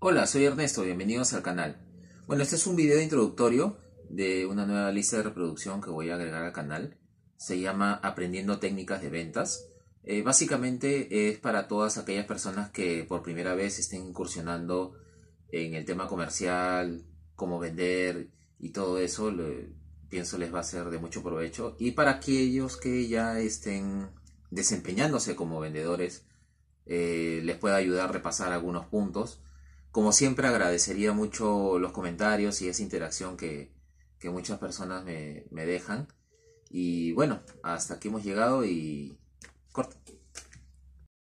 Hola, soy Ernesto, bienvenidos al canal. Bueno, este es un video introductorio de una nueva lista de reproducción que voy a agregar al canal. Se llama Aprendiendo Técnicas de Ventas. Eh, básicamente es para todas aquellas personas que por primera vez estén incursionando en el tema comercial, cómo vender y todo eso. pienso les va a ser de mucho provecho. Y para aquellos que ya estén desempeñándose como vendedores, eh, les puede ayudar a repasar algunos puntos como siempre agradecería mucho los comentarios y esa interacción que, muchas personas me, me dejan. Y bueno, hasta aquí hemos llegado y corto.